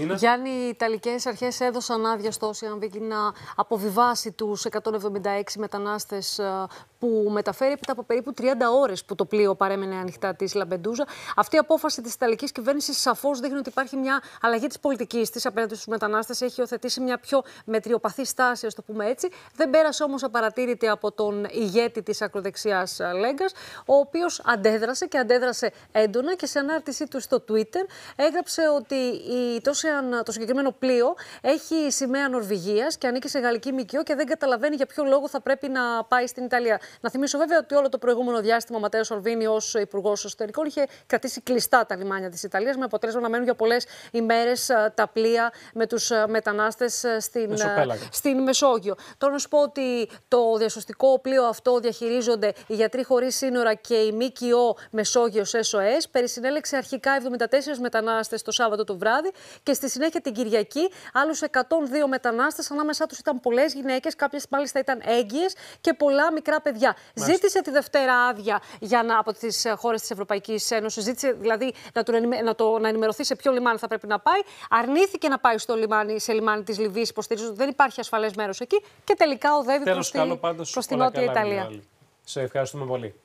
Είναι. Γιάννη, οι Ιταλικές αρχές έδωσαν άδεια στο Ocean Viking να αποβιβάσει τους 176 μετανάστε που μεταφέρει έπειτα από περίπου 30 ώρες που το πλοίο παρέμενε ανοιχτά της Λαμπεντούζα. Αυτή η απόφαση της Ιταλικής κυβέρνησης σαφώς δείχνει ότι υπάρχει μια αλλαγή της πολιτικής της απέναντι στους μετανάστες. Έχει υιοθετήσει μια πιο μετριοπαθή στάση, ας το πούμε έτσι. Δεν πέρασε όμως απαρατήρητη από τον ηγέτη της ακροδεξιάς ε, Λέγκας, ο οποίος αντέδρασε και αντέδρασε έντονα και σε ανάρτησή του στο Twitter έγραψε ότι η τόσο Ocean, αν ε, το συγκεκριμένο πλοίο έχει σημαία Νορβηγίας και ανήκει σε γαλλική ΜΚΟ και δεν καταλαβαίνει για ποιο λόγο θα πρέπει να πάει στην Ιταλία. Να θυμίσω βέβαια ότι όλο το προηγούμενο διάστημα ο Ματέος Σολβίνη ως Υπουργός Εσωτερικών είχε κρατήσει κλειστά τα λιμάνια της Ιταλίας με αποτέλεσμα να μένουν για πολλές ημέρες ε, τα πλοία με τους ε, μετανάστες στην, στην Μεσόγειο. Τώρα να σου πω ότι το διασωστικό πλοίο αυτό διαχειρίζονται οι γιατροί χωρίς σύνορα και η ΜΚΟ Μεσόγειος SOS. Περισυνέλεξε αρχικά 74 μετανάστες το Σάββατο το βράδυ και και στη συνέχεια την Κυριακή άλλους 102 μετανάστες. Ανάμεσά τους ήταν πολλές γυναίκες, κάποιες μάλιστα ήταν έγκυες και πολλά μικρά παιδιά. Ζήτησε τη Δευτέρα άδεια για να, από τις ε, χώρες της Ευρωπαϊκής Ένωσης. Ζήτησε δηλαδή να, τον, να, το, να ενημερωθεί σε ποιο λιμάνι θα πρέπει να πάει. Αρνήθηκε να πάει στο λιμάνι, σε λιμάνι της Λιβύης, υποστηρίζοντα ότι δεν υπάρχει ασφαλές μέρος εκεί και τελικά οδεύει προ την Νότια Ιταλία. Σε ευχαριστούμε πολύ.